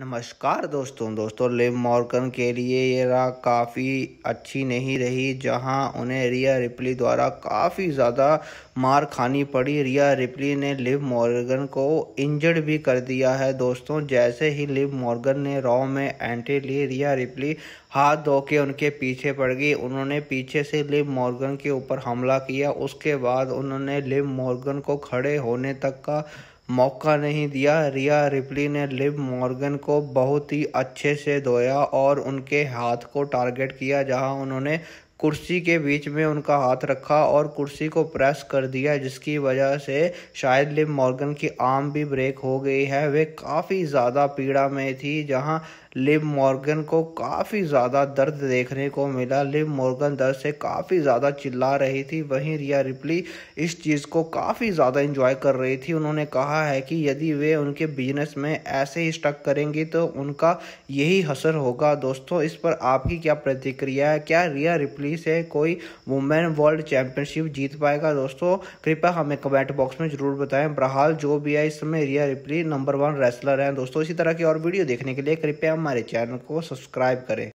नमस्कार दोस्तों दोस्तों लिव मॉर्गन के लिए ये राह काफ़ी अच्छी नहीं रही जहां उन्हें रिया रिपली द्वारा काफ़ी ज़्यादा मार खानी पड़ी रिया रिपली ने लिव मॉर्गन को इंजर्ड भी कर दिया है दोस्तों जैसे ही लिव मॉर्गन ने रॉ में एंट्री ली रिया रिपली हाथ धो के उनके पीछे पड़ गई उन्होंने पीछे से लिव मॉर्गन के ऊपर हमला किया उसके बाद उन्होंने लिव मॉर्गन को खड़े होने तक का मौका नहीं दिया रिया रिपली ने लिव मॉर्गन को बहुत ही अच्छे से धोया और उनके हाथ को टारगेट किया जहां उन्होंने कुर्सी के बीच में उनका हाथ रखा और कुर्सी को प्रेस कर दिया जिसकी वजह से शायद लिम मॉर्गन की आम भी ब्रेक हो गई है वे काफ़ी ज़्यादा पीड़ा में थी जहां लिम मॉर्गन को काफ़ी ज़्यादा दर्द देखने को मिला लिम मॉर्गन दर्द से काफ़ी ज़्यादा चिल्ला रही थी वहीं रिया रिपली इस चीज़ को काफ़ी ज़्यादा इंजॉय कर रही थी उन्होंने कहा है कि यदि वे उनके बिजनेस में ऐसे ही स्टक करेंगी तो उनका यही असर होगा दोस्तों इस पर आपकी क्या प्रतिक्रिया है क्या रिया रिपली डिग्री से कोई वुमेन वर्ल्ड चैंपियनशिप जीत पाएगा दोस्तों कृपया हमें कमेंट बॉक्स में जरूर बताएं बहरहाल जो भी है इस समय Rhea Ripley number one wrestler हैं दोस्तों इसी तरह की और वीडियो देखने के लिए कृपया हमारे चैनल को सब्सक्राइब करें